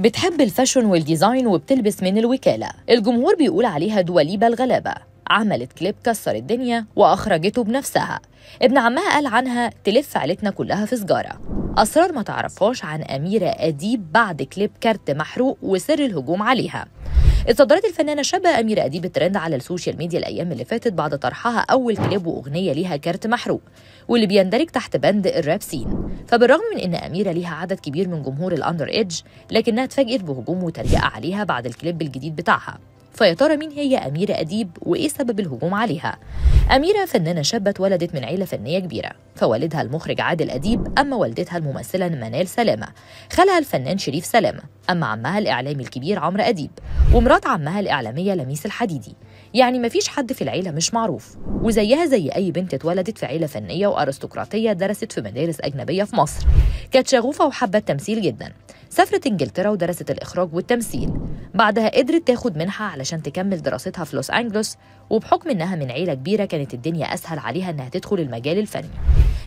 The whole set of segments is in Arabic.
بتحب الفاشن والديزاين وبتلبس من الوكالة الجمهور بيقول عليها دوليبة الغلابة عملت كليب كسر الدنيا وأخرجته بنفسها ابن عمها قال عنها تلف عيلتنا كلها في سجارة أسرار ما تعرفهاش عن أميرة أديب بعد كليب كارت محروق وسر الهجوم عليها اتصدرت الفنانة شابة أميرة أديب الترند على السوشيال ميديا الأيام اللي فاتت بعد طرحها أول كليب وأغنية ليها كارت محروق واللي بيندرج تحت بند الراب سين فبالرغم من أن أميرة ليها عدد كبير من جمهور الأندر إيدج لكنها اتفاجئت بهجوم وتريقة عليها بعد الكليب الجديد بتاعها فيا ترى مين هي أميرة أديب وإيه سبب الهجوم عليها؟ أميرة فنانة شابة اتولدت من عيلة فنية كبيرة فوالدها المخرج عادل أديب أما والدتها الممثلة منال سلامة خالها الفنان شريف سلامة أما عمها الإعلامي الكبير عمرو أديب ومرات عمها الإعلامية لميس الحديدي يعني مفيش حد في العيلة مش معروف وزيها زي أي بنت اتولدت في عيلة فنية وأرستقراطية درست في مدارس أجنبية في مصر كانت شغوفة وحابة التمثيل جدا سافرت إنجلترا ودرست الإخراج والتمثيل بعدها قدرت تاخد منحة علشان تكمل دراستها في لوس أنجلوس وبحكم إنها من عيلة كبيرة كانت الدنيا أسهل عليها إنها تدخل المجال الفني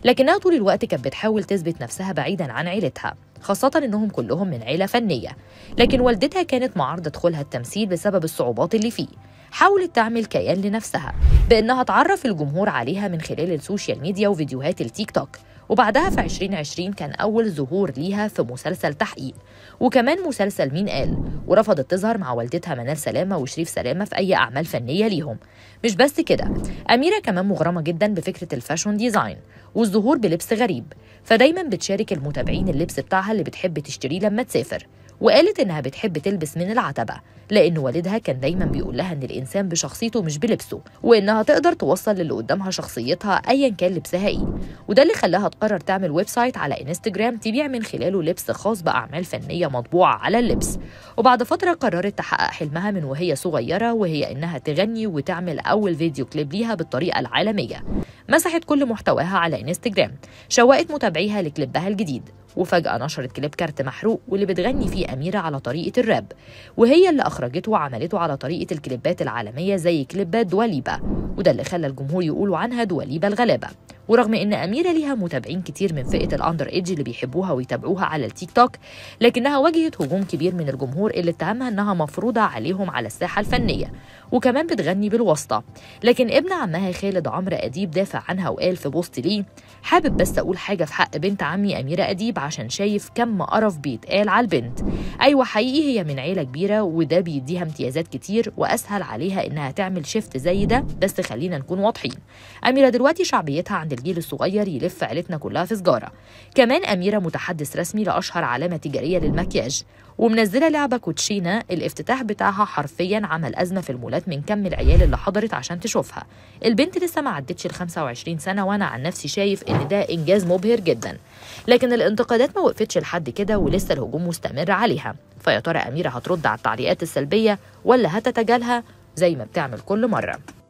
لكنها طول الوقت كانت بتحاول تثبت نفسها بعيدا عن عيلتها خاصة إنهم كلهم من عيلة فنية لكن والدتها كانت معارضة دخولها التمثيل بسبب الصعوبات اللي فيه حاولت تعمل كيان لنفسها بإنها تعرف الجمهور عليها من خلال السوشيال ميديا وفيديوهات التيك توك وبعدها في 2020 كان أول ظهور ليها في مسلسل تحقيق وكمان مسلسل مين قال ورفضت تظهر مع والدتها منال سلامة وشريف سلامة في أي أعمال فنية ليهم مش بس كده أميرة كمان مغرمة جدا بفكرة الفاشون ديزاين والظهور بلبس غريب فدايما بتشارك المتابعين اللبس بتاعها اللي بتحب تشتريه لما تسافر وقالت إنها بتحب تلبس من العتبة لأن والدها كان دايما بيقول لها إن الإنسان بشخصيته مش بلبسه وإنها تقدر توصل للي قدامها شخصيتها أيا كان لبسها إيه وده اللي خلاها تقرر تعمل ويب سايت على انستجرام تبيع من خلاله لبس خاص بأعمال فنية مطبوعة على اللبس وبعد فترة قررت تحقق حلمها من وهي صغيرة وهي إنها تغني وتعمل أول فيديو كليب ليها بالطريقة العالمية مسحت كل محتواها على انستجرام شوقت متابعيها لكليبها الجديد وفجأة نشرت كليب كارت محروق واللي بتغني فيه أميرة على طريقة الراب وهي اللي أخرجته وعملته على طريقة الكليبات العالمية زي كليبات دواليبا وده اللي خلى الجمهور يقولوا عنها دواليبا الغلابة ورغم ان اميره ليها متابعين كتير من فئه الاندر ايدج اللي بيحبوها ويتابعوها على التيك توك لكنها واجهت هجوم كبير من الجمهور اللي اتهمها انها مفروضه عليهم على الساحه الفنيه وكمان بتغني بالواسطه لكن ابن عمها خالد عمرو اديب دافع عنها وقال في بوست ليه حابب بس اقول حاجه في حق بنت عمي اميره اديب عشان شايف كم قرف بيتقال على البنت ايوه حقيقي هي من عيله كبيره وده بيديها امتيازات كتير واسهل عليها انها تعمل شيفت زي ده بس خلينا نكون واضحين اميره دلوقتي شعبيتها عند الجيل الصغير يلف عيلتنا كلها في سجاره كمان اميره متحدث رسمي لاشهر علامه تجاريه للمكياج ومنزله لعبه كوتشينا الافتتاح بتاعها حرفيا عمل ازمه في المولات من كم العيال اللي حضرت عشان تشوفها البنت لسه ما عدتش ال 25 سنه وانا عن نفسي شايف ان ده انجاز مبهر جدا لكن الانتقادات ما وقفتش لحد كده ولسه الهجوم مستمر عليها فيا ترى اميره هترد على التعليقات السلبيه ولا هتتجاهلها زي ما بتعمل كل مره